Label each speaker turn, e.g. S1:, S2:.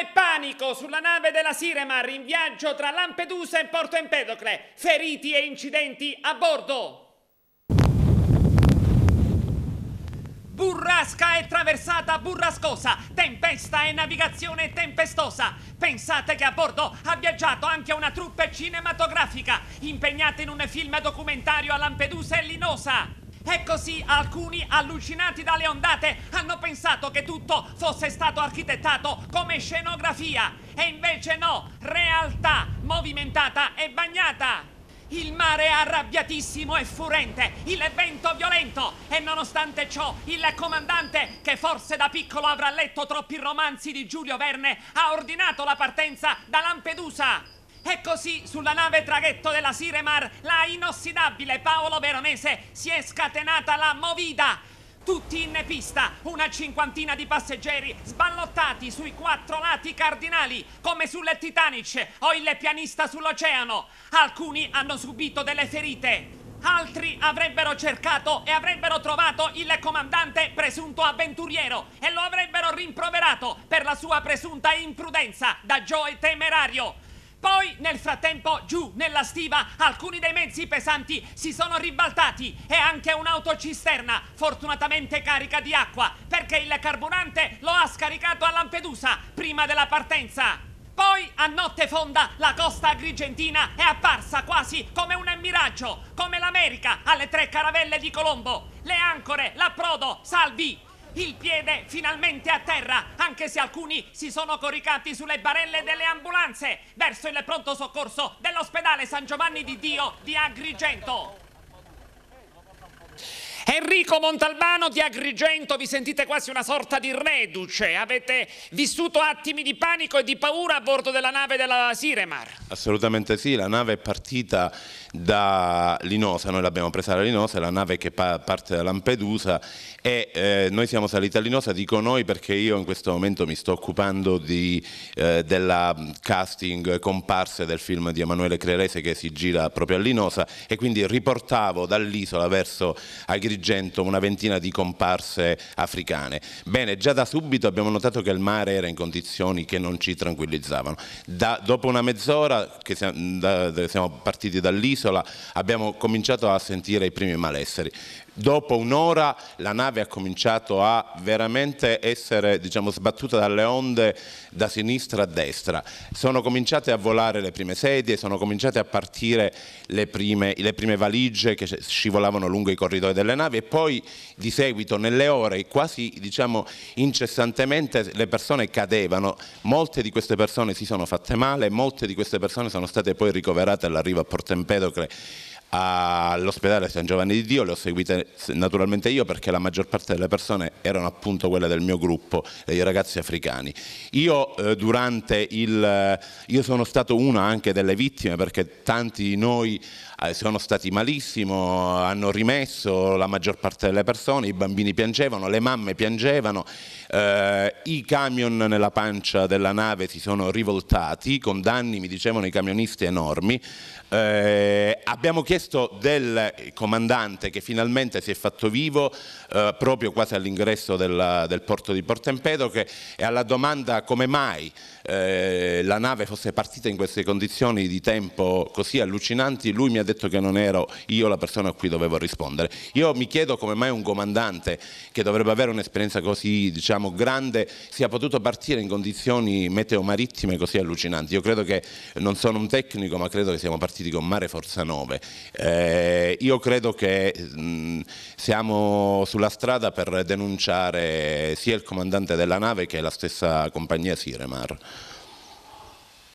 S1: e panico sulla nave della Siremar in viaggio tra Lampedusa e Porto Empedocle. Feriti e incidenti a bordo. Burrasca e traversata burrascosa, tempesta e navigazione tempestosa. Pensate che a bordo ha viaggiato anche una truppe cinematografica impegnata in un film documentario a Lampedusa e Linosa. E così alcuni, allucinati dalle ondate, hanno pensato che tutto fosse stato architettato come scenografia. E invece no, realtà movimentata e bagnata. Il mare arrabbiatissimo e furente, il vento violento e nonostante ciò il comandante, che forse da piccolo avrà letto troppi romanzi di Giulio Verne, ha ordinato la partenza da Lampedusa. E così sulla nave traghetto della Siremar, la inossidabile Paolo Veronese, si è scatenata la movida. Tutti in pista, una cinquantina di passeggeri sballottati sui quattro lati cardinali, come sulle Titanic o il pianista sull'oceano. Alcuni hanno subito delle ferite. Altri avrebbero cercato e avrebbero trovato il comandante presunto avventuriero e lo avrebbero rimproverato per la sua presunta imprudenza da Joe temerario. Poi, nel frattempo, giù nella stiva, alcuni dei mezzi pesanti si sono ribaltati e anche un'autocisterna, fortunatamente carica di acqua, perché il carburante lo ha scaricato a Lampedusa prima della partenza. Poi, a notte fonda, la costa agrigentina è apparsa quasi come un miraggio, come l'America alle tre caravelle di Colombo. Le ancore, l'approdo, salvi! Il piede finalmente a terra, anche se alcuni si sono coricati sulle barelle delle ambulanze verso il pronto soccorso dell'ospedale San Giovanni di Dio di Agrigento. Enrico Montalbano di Agrigento, vi sentite quasi una sorta di reduce, avete vissuto attimi di panico e di paura a bordo della nave della Siremar?
S2: Assolutamente sì, la nave è partita da Linosa, noi l'abbiamo presa da Linosa, è la nave che parte da Lampedusa e eh, noi siamo saliti a Linosa, dico noi perché io in questo momento mi sto occupando di, eh, della casting comparse del film di Emanuele Crelese che si gira proprio a Linosa e quindi riportavo dall'isola verso Agrigento Agrigento una ventina di comparse africane. Bene, già da subito abbiamo notato che il mare era in condizioni che non ci tranquillizzavano. Da, dopo una mezz'ora che siamo, da, siamo partiti dall'isola abbiamo cominciato a sentire i primi malesseri. Dopo un'ora la nave ha cominciato a veramente essere diciamo, sbattuta dalle onde da sinistra a destra. Sono cominciate a volare le prime sedie, sono cominciate a partire le prime, le prime valigie che scivolavano lungo i corridoi delle navi e poi di seguito nelle ore quasi diciamo, incessantemente le persone cadevano. Molte di queste persone si sono fatte male, molte di queste persone sono state poi ricoverate all'arrivo a Empedocle all'ospedale San Giovanni di Dio, le ho seguite naturalmente io perché la maggior parte delle persone erano appunto quelle del mio gruppo, dei ragazzi africani. Io eh, durante il... Eh, io sono stato una anche delle vittime perché tanti di noi eh, sono stati malissimo, hanno rimesso la maggior parte delle persone, i bambini piangevano, le mamme piangevano, eh, i camion nella pancia della nave si sono rivoltati, con danni mi dicevano i camionisti enormi. Eh, abbiamo chiesto gesto del comandante che finalmente si è fatto vivo eh, proprio quasi all'ingresso del, del, porto di Portempedoche e alla domanda come mai eh, la nave fosse partita in queste condizioni di tempo così allucinanti, lui mi ha detto che non ero io la persona a cui dovevo rispondere. Io mi chiedo come mai un comandante che dovrebbe avere un'esperienza così diciamo, grande sia potuto partire in condizioni meteo-marittime così allucinanti. Io credo che non sono un tecnico ma credo che siamo partiti con mare forza 9 eh, io credo che mh, mm, siamo sulla strada per denunciare sia il comandante della nave che la stessa compagnia Siremar.